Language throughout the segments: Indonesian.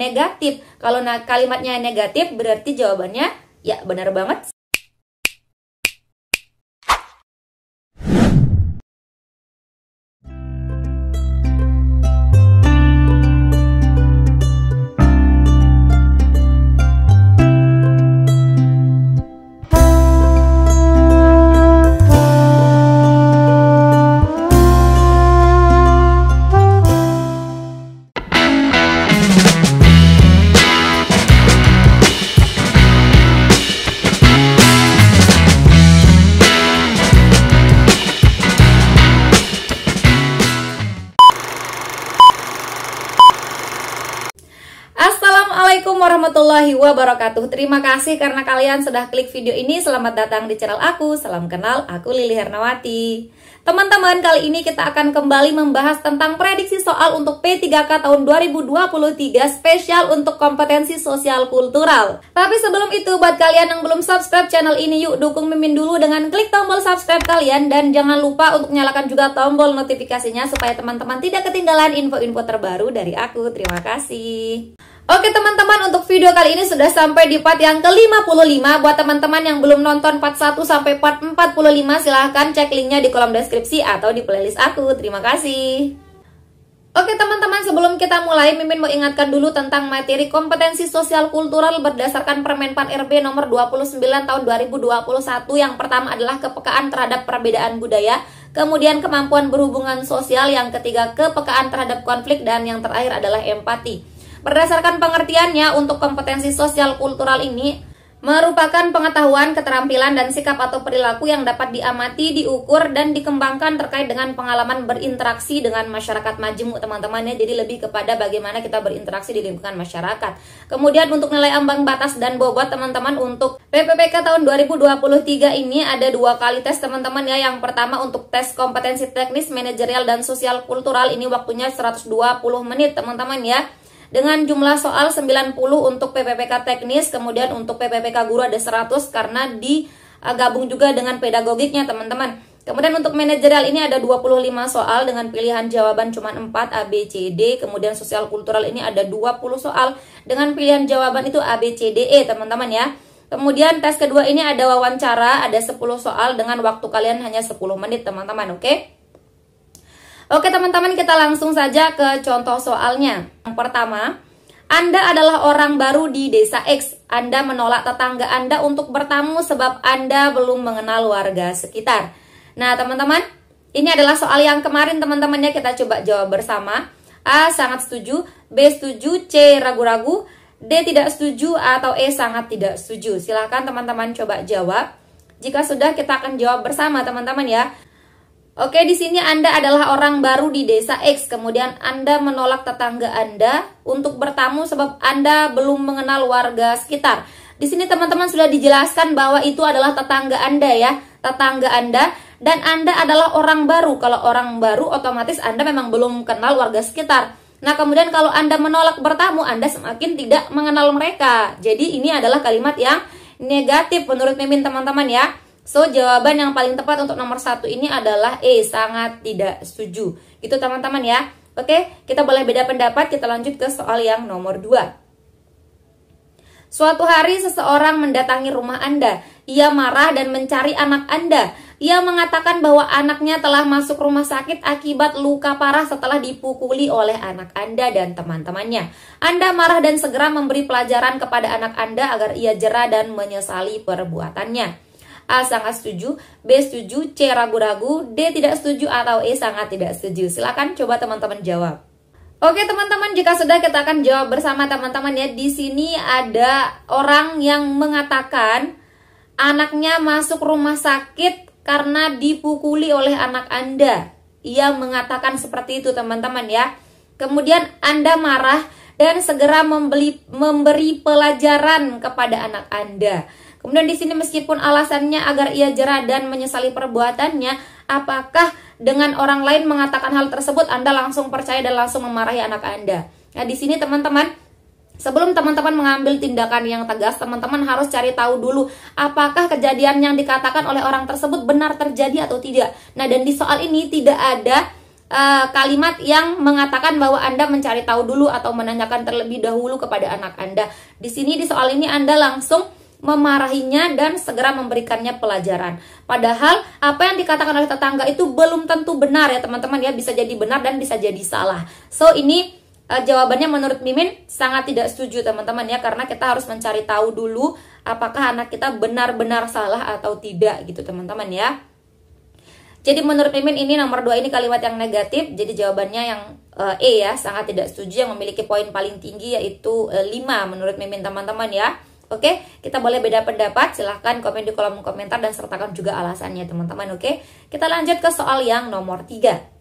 negatif. Kalau kalimatnya negatif berarti jawabannya ya benar banget warahmatullahi wabarakatuh. Terima kasih karena kalian sudah klik video ini. Selamat datang di channel aku. Salam kenal, aku Lili Hernawati. Teman-teman, kali ini kita akan kembali membahas tentang prediksi soal untuk P3K tahun 2023 spesial untuk kompetensi sosial kultural. Tapi sebelum itu, buat kalian yang belum subscribe channel ini, yuk dukung Mimin dulu dengan klik tombol subscribe kalian dan jangan lupa untuk nyalakan juga tombol notifikasinya supaya teman-teman tidak ketinggalan info-info terbaru dari aku. Terima kasih. Oke teman-teman untuk video kali ini sudah sampai di part yang ke-55 Buat teman-teman yang belum nonton part 1 sampai part 45 silahkan cek linknya di kolom deskripsi atau di playlist aku Terima kasih Oke teman-teman sebelum kita mulai Mimin mau ingatkan dulu tentang materi kompetensi sosial kultural berdasarkan Permen Permenpan RB nomor 29 tahun 2021 Yang pertama adalah kepekaan terhadap perbedaan budaya kemudian kemampuan berhubungan sosial, yang ketiga kepekaan terhadap konflik, dan yang terakhir adalah empati. Berdasarkan pengertiannya, untuk kompetensi sosial kultural ini merupakan pengetahuan, keterampilan, dan sikap atau perilaku yang dapat diamati, diukur, dan dikembangkan terkait dengan pengalaman berinteraksi dengan masyarakat majemuk teman-temannya. Jadi lebih kepada bagaimana kita berinteraksi di lingkungan masyarakat. Kemudian untuk nilai ambang batas dan bobot teman-teman untuk PPPK tahun 2023 ini ada dua kali tes teman-teman ya. Yang pertama untuk tes kompetensi teknis, manajerial, dan sosial kultural ini waktunya 120 menit teman-teman ya dengan jumlah soal 90 untuk PPPK teknis, kemudian untuk PPPK guru ada 100 karena digabung juga dengan pedagogiknya teman-teman. Kemudian untuk manajerial ini ada 25 soal dengan pilihan jawaban cuma 4 A, B, C, D. Kemudian sosial kultural ini ada 20 soal dengan pilihan jawaban itu A, B, C, D, E teman-teman ya. Kemudian tes kedua ini ada wawancara, ada 10 soal dengan waktu kalian hanya 10 menit teman-teman oke. okay? Oke teman-teman kita langsung saja ke contoh soalnya. Yang pertama, Anda adalah orang baru di desa X. Anda menolak tetangga Anda untuk bertamu sebab Anda belum mengenal warga sekitar. Nah teman-teman, ini adalah soal yang kemarin teman-temannya kita coba jawab bersama. A. Sangat setuju B. Setuju C. Ragu-ragu D. Tidak setuju atau E. Sangat tidak setuju Silahkan teman-teman coba jawab Jika sudah kita akan jawab bersama teman-teman ya Oke, di sini Anda adalah orang baru di desa X, kemudian Anda menolak tetangga Anda untuk bertamu sebab Anda belum mengenal warga sekitar. Di sini teman-teman sudah dijelaskan bahwa itu adalah tetangga Anda ya, tetangga Anda dan Anda adalah orang baru. Kalau orang baru otomatis Anda memang belum kenal warga sekitar. Nah, kemudian kalau Anda menolak bertamu, Anda semakin tidak mengenal mereka. Jadi ini adalah kalimat yang negatif menurut Mimin teman-teman ya. So, jawaban yang paling tepat untuk nomor satu ini adalah E, sangat tidak setuju. Gitu teman-teman ya. Oke, kita boleh beda pendapat, kita lanjut ke soal yang nomor dua. Suatu hari seseorang mendatangi rumah Anda. Ia marah dan mencari anak Anda. Ia mengatakan bahwa anaknya telah masuk rumah sakit akibat luka parah setelah dipukuli oleh anak Anda dan teman-temannya. Anda marah dan segera memberi pelajaran kepada anak Anda agar ia jera dan menyesali perbuatannya. A. Sangat setuju B. Setuju C. Ragu-ragu D. Tidak setuju atau E. Sangat tidak setuju Silakan coba teman-teman jawab Oke teman-teman, jika sudah kita akan jawab bersama teman-teman ya. Di sini ada orang yang mengatakan anaknya masuk rumah sakit karena dipukuli oleh anak Anda. Ia mengatakan seperti itu teman-teman ya. Kemudian Anda marah dan segera membeli, memberi pelajaran kepada anak Anda. Kemudian di sini meskipun alasannya agar ia jerah dan menyesali perbuatannya, apakah dengan orang lain mengatakan hal tersebut Anda langsung percaya dan langsung memarahi anak Anda? Nah, di sini teman-teman Sebelum teman-teman mengambil tindakan yang tegas, teman-teman harus cari tahu dulu apakah kejadian yang dikatakan oleh orang tersebut benar terjadi atau tidak. Nah, dan di soal ini tidak ada uh, kalimat yang mengatakan bahwa Anda mencari tahu dulu atau menanyakan terlebih dahulu kepada anak Anda. Di sini di soal ini Anda langsung memarahinya dan segera memberikannya pelajaran. Padahal apa yang dikatakan oleh tetangga itu belum tentu benar ya teman-teman ya bisa jadi benar dan bisa jadi salah. So ini uh, jawabannya menurut Mimin sangat tidak setuju teman-teman ya karena kita harus mencari tahu dulu apakah anak kita benar-benar salah atau tidak gitu teman-teman ya. Jadi menurut Mimin ini nomor dua ini kalimat yang negatif. Jadi jawabannya yang uh, E ya, sangat tidak setuju yang memiliki poin paling tinggi yaitu uh, eh, 5 menurut Mimin teman-teman ya. Oke, kita boleh beda pendapat, silahkan komen di kolom komentar dan sertakan juga alasannya teman-teman, oke? Kita lanjut ke soal yang nomor 3.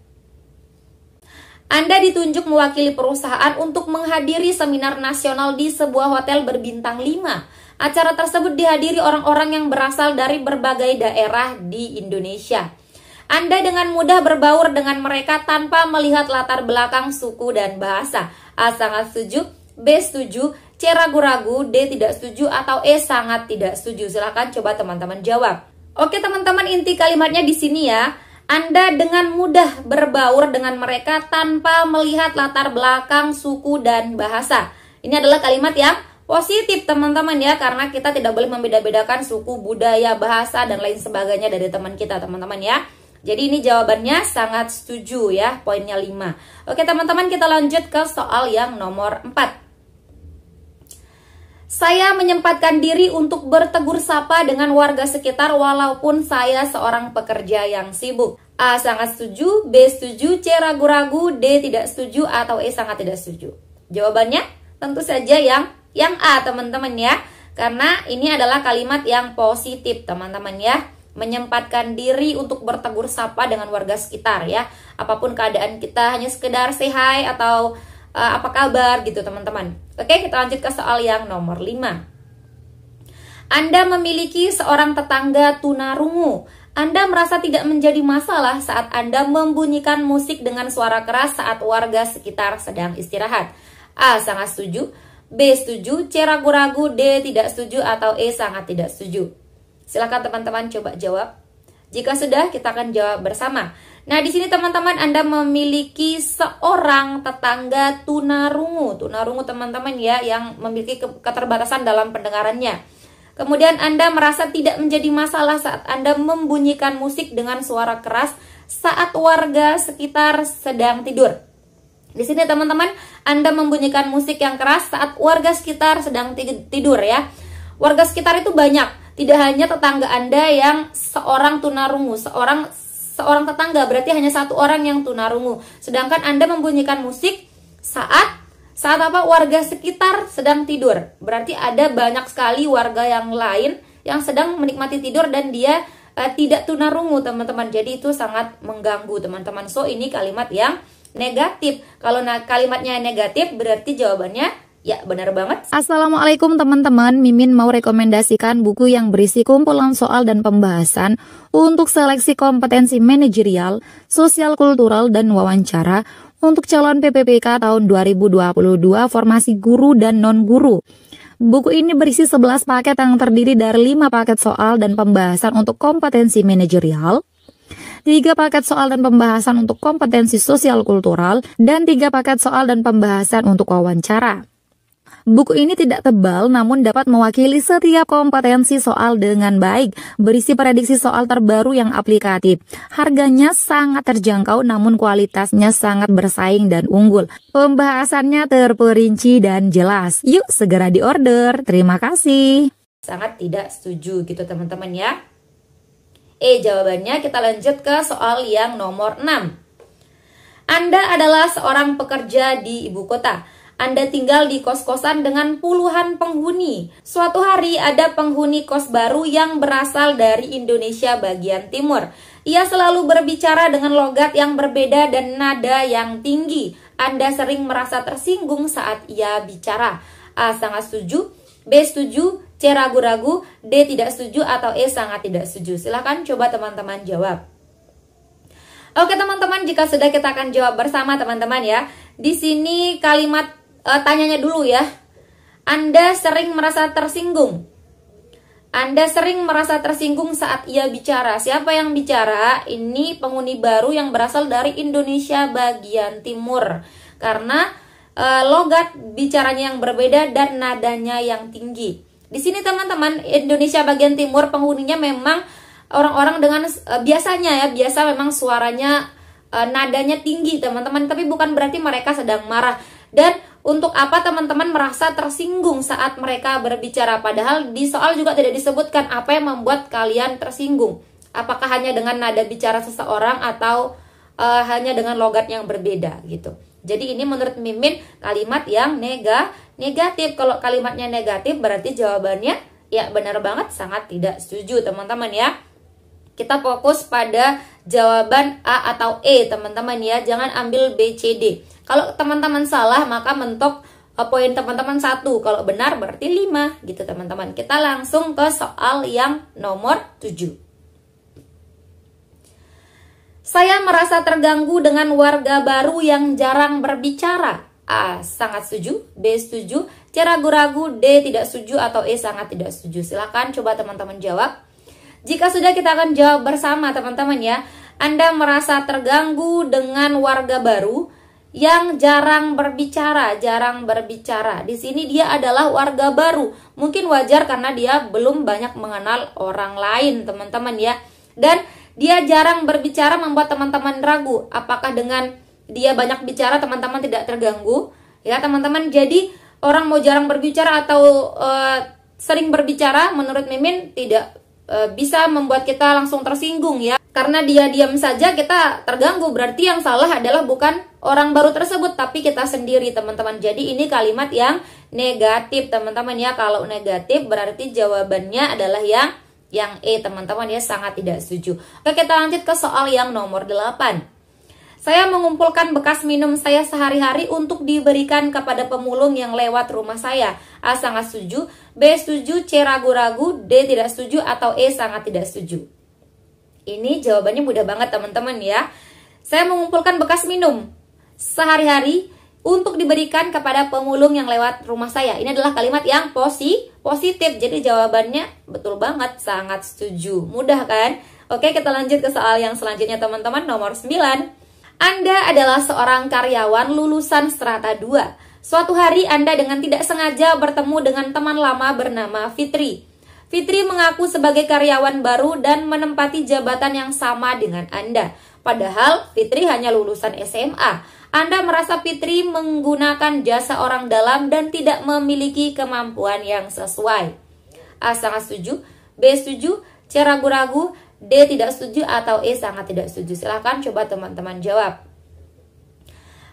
Anda ditunjuk mewakili perusahaan untuk menghadiri seminar nasional di sebuah hotel berbintang 5. Acara tersebut dihadiri orang-orang yang berasal dari berbagai daerah di Indonesia. Anda dengan mudah berbaur dengan mereka tanpa melihat latar belakang suku dan bahasa. A sangat setuju, B setuju, C. Ragu-ragu, D. Tidak setuju, atau E. Sangat tidak setuju. Silahkan coba teman-teman jawab. Oke teman-teman inti kalimatnya di sini ya. Anda dengan mudah berbaur dengan mereka tanpa melihat latar belakang suku dan bahasa. Ini adalah kalimat yang positif teman-teman ya karena kita tidak boleh membeda-bedakan suku, budaya, bahasa dan lain sebagainya dari teman kita teman-teman ya. Jadi ini jawabannya sangat setuju ya, poinnya 5. Oke teman-teman kita lanjut ke soal yang nomor 4. Saya menyempatkan diri untuk bertegur sapa dengan warga sekitar walaupun saya seorang pekerja yang sibuk. A. Sangat setuju, B. Setuju, C. Ragu-ragu, D. Tidak setuju, atau E. Sangat tidak setuju. Jawabannya tentu saja yang yang A teman-teman ya. Karena ini adalah kalimat yang positif teman-teman ya menyempatkan diri untuk bertegur sapa dengan warga sekitar ya. Apapun keadaan kita hanya sekedar say hi atau uh, apa kabar gitu teman-teman. Oke, kita lanjut ke soal yang nomor 5. Anda memiliki seorang tetangga tunarungu. Anda merasa tidak menjadi masalah saat Anda membunyikan musik dengan suara keras saat warga sekitar sedang istirahat. A. Sangat setuju. B. Setuju. C. Ragu-ragu. D. Tidak setuju. Atau E. Sangat tidak setuju. Silahkan teman-teman coba jawab. Jika sudah, kita akan jawab bersama. Nah, di sini teman-teman Anda memiliki seorang tetangga tunarungu. Tunarungu teman-teman ya yang memiliki keterbatasan dalam pendengarannya. Kemudian Anda merasa tidak menjadi masalah saat Anda membunyikan musik dengan suara keras saat warga sekitar sedang tidur. Di sini teman-teman Anda membunyikan musik yang keras saat warga sekitar sedang tidur ya. Warga sekitar itu banyak, tidak hanya tetangga Anda yang seorang tunarungu, seorang seorang tetangga berarti hanya satu orang yang tunarungu. Sedangkan Anda membunyikan musik saat saat apa warga sekitar sedang tidur. Berarti ada banyak sekali warga yang lain yang sedang menikmati tidur dan dia uh, tidak tunarungu, teman-teman. Jadi itu sangat mengganggu, teman-teman. So ini kalimat yang negatif. Kalau kalimatnya negatif berarti jawabannya Ya, benar banget. Assalamualaikum teman-teman. Mimin mau rekomendasikan buku yang berisi kumpulan soal dan pembahasan untuk seleksi kompetensi manajerial, sosial kultural, dan wawancara untuk calon PPPK tahun 2022 formasi guru dan non-guru. Buku ini berisi 11 paket yang terdiri dari 5 paket soal dan pembahasan untuk kompetensi manajerial, tiga paket soal dan pembahasan untuk kompetensi sosial kultural, dan tiga paket soal dan pembahasan untuk wawancara. Buku ini tidak tebal namun dapat mewakili setiap kompetensi soal dengan baik, berisi prediksi soal terbaru yang aplikatif. Harganya sangat terjangkau namun kualitasnya sangat bersaing dan unggul. Pembahasannya terperinci dan jelas. Yuk segera diorder. Terima kasih. Sangat tidak setuju gitu teman-teman ya. Eh jawabannya kita lanjut ke soal yang nomor 6. Anda adalah seorang pekerja di ibu kota. Anda tinggal di kos-kosan dengan puluhan penghuni. Suatu hari ada penghuni kos baru yang berasal dari Indonesia bagian timur. Ia selalu berbicara dengan logat yang berbeda dan nada yang tinggi. Anda sering merasa tersinggung saat ia bicara. A. Sangat setuju. B. Setuju. C. Ragu-ragu. D. Tidak setuju. Atau E. Sangat tidak setuju. Silahkan coba teman-teman jawab. Oke teman-teman, jika sudah kita akan jawab bersama teman-teman ya. Di sini kalimat uh, tanyanya dulu ya. Anda sering merasa tersinggung. Anda sering merasa tersinggung saat ia bicara. Siapa yang bicara? Ini penghuni baru yang berasal dari Indonesia bagian timur. Karena uh, logat bicaranya yang berbeda dan nadanya yang tinggi. Di sini teman-teman, Indonesia bagian timur penghuninya memang orang-orang dengan uh, biasanya ya, biasa memang suaranya uh, nadanya tinggi, teman-teman, tapi bukan berarti mereka sedang marah. Dan untuk apa teman-teman merasa tersinggung saat mereka berbicara? Padahal di soal juga tidak disebutkan apa yang membuat kalian tersinggung. Apakah hanya dengan nada bicara seseorang atau uh, hanya dengan logat yang berbeda gitu. Jadi ini menurut Mimin kalimat yang nega negatif. Kalau kalimatnya negatif berarti jawabannya ya benar banget sangat tidak setuju teman-teman ya. Kita fokus pada jawaban A atau E, teman-teman ya. Jangan ambil B, C, D. Kalau teman-teman salah, maka mentok eh, poin teman-teman satu Kalau benar berarti 5 gitu teman-teman. Kita langsung ke soal yang nomor 7. Saya merasa terganggu dengan warga baru yang jarang berbicara. A. Sangat setuju B. Setuju C. Ragu-ragu D. Tidak setuju Atau E. Sangat tidak setuju Silakan coba teman-teman jawab jika sudah kita akan jawab bersama teman-teman ya. Anda merasa terganggu dengan warga baru yang jarang berbicara, jarang berbicara. Di sini dia adalah warga baru. Mungkin wajar karena dia belum banyak mengenal orang lain, teman-teman ya. Dan dia jarang berbicara membuat teman-teman ragu apakah dengan dia banyak bicara teman-teman tidak terganggu. Ya, teman-teman. Jadi orang mau jarang berbicara atau uh, sering berbicara menurut Mimin tidak E, bisa membuat kita langsung tersinggung ya. Karena dia diam saja kita terganggu. Berarti yang salah adalah bukan orang baru tersebut tapi kita sendiri teman-teman. Jadi ini kalimat yang negatif teman-teman ya. Kalau negatif berarti jawabannya adalah yang yang E teman-teman ya sangat tidak setuju. Oke kita lanjut ke soal yang nomor 8. Saya mengumpulkan bekas minum saya sehari-hari untuk diberikan kepada pemulung yang lewat rumah saya. A. Sangat setuju, B. Setuju, C. Ragu-ragu, D. Tidak setuju, atau E. Sangat tidak setuju. Ini jawabannya mudah banget teman-teman ya. Saya mengumpulkan bekas minum sehari-hari untuk diberikan kepada pemulung yang lewat rumah saya. Ini adalah kalimat yang posi, positif. Jadi jawabannya betul banget, sangat setuju. Mudah kan? Oke, kita lanjut ke soal yang selanjutnya teman-teman, nomor 9. Anda adalah seorang karyawan lulusan strata 2. Suatu hari Anda dengan tidak sengaja bertemu dengan teman lama bernama Fitri. Fitri mengaku sebagai karyawan baru dan menempati jabatan yang sama dengan Anda. Padahal Fitri hanya lulusan SMA. Anda merasa Fitri menggunakan jasa orang dalam dan tidak memiliki kemampuan yang sesuai. A sangat setuju, B setuju, C ragu-ragu, D tidak setuju atau E sangat tidak setuju? Silahkan coba teman-teman jawab.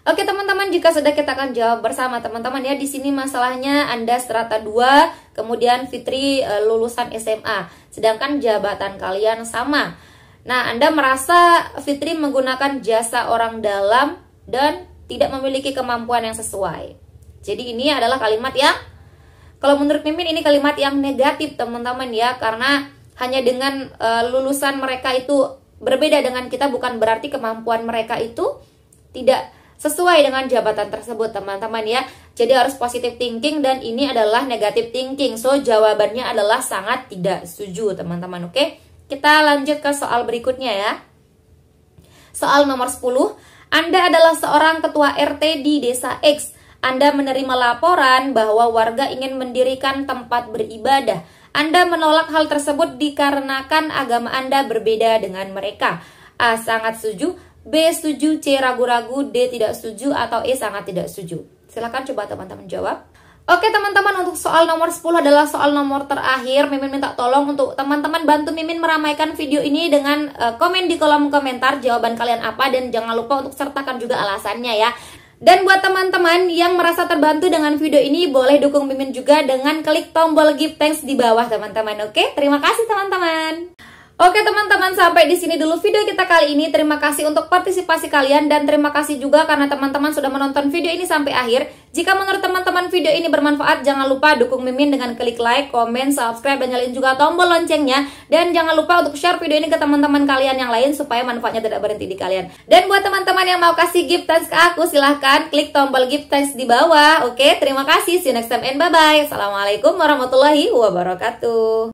Oke teman-teman, jika sudah kita akan jawab bersama teman-teman ya. Di sini masalahnya Anda strata 2, kemudian Fitri e, lulusan SMA. Sedangkan jabatan kalian sama. Nah, Anda merasa Fitri menggunakan jasa orang dalam dan tidak memiliki kemampuan yang sesuai. Jadi ini adalah kalimat yang kalau menurut Mimin ini kalimat yang negatif teman-teman ya karena hanya dengan uh, lulusan mereka itu berbeda dengan kita bukan berarti kemampuan mereka itu tidak sesuai dengan jabatan tersebut teman-teman ya jadi harus positive thinking dan ini adalah negative thinking so jawabannya adalah sangat tidak setuju teman-teman oke kita lanjut ke soal berikutnya ya soal nomor 10 Anda adalah seorang ketua RT di desa X Anda menerima laporan bahwa warga ingin mendirikan tempat beribadah anda menolak hal tersebut dikarenakan agama Anda berbeda dengan mereka. A. Sangat setuju, B. Setuju, C. Ragu-ragu, D. Tidak setuju, atau E. Sangat tidak setuju. Silahkan coba teman-teman jawab. Oke teman-teman untuk soal nomor 10 adalah soal nomor terakhir Mimin minta tolong untuk teman-teman bantu Mimin meramaikan video ini dengan eh, komen di kolom komentar jawaban kalian apa Dan jangan lupa untuk sertakan juga alasannya ya dan buat teman-teman yang merasa terbantu dengan video ini, boleh dukung Mimin juga dengan klik tombol give thanks di bawah teman-teman. Oke, terima kasih teman-teman. Oke teman-teman sampai di sini dulu video kita kali ini. Terima kasih untuk partisipasi kalian dan terima kasih juga karena teman-teman sudah menonton video ini sampai akhir. Jika menurut teman-teman video ini bermanfaat, jangan lupa dukung Mimin dengan klik like, komen, subscribe, dan nyalain juga tombol loncengnya. Dan jangan lupa untuk share video ini ke teman-teman kalian yang lain supaya manfaatnya tidak berhenti di kalian. Dan buat teman-teman yang mau kasih gift thanks ke aku, silahkan klik tombol gift thanks di bawah. Oke, terima kasih. See you next time and bye-bye. Assalamualaikum warahmatullahi wabarakatuh.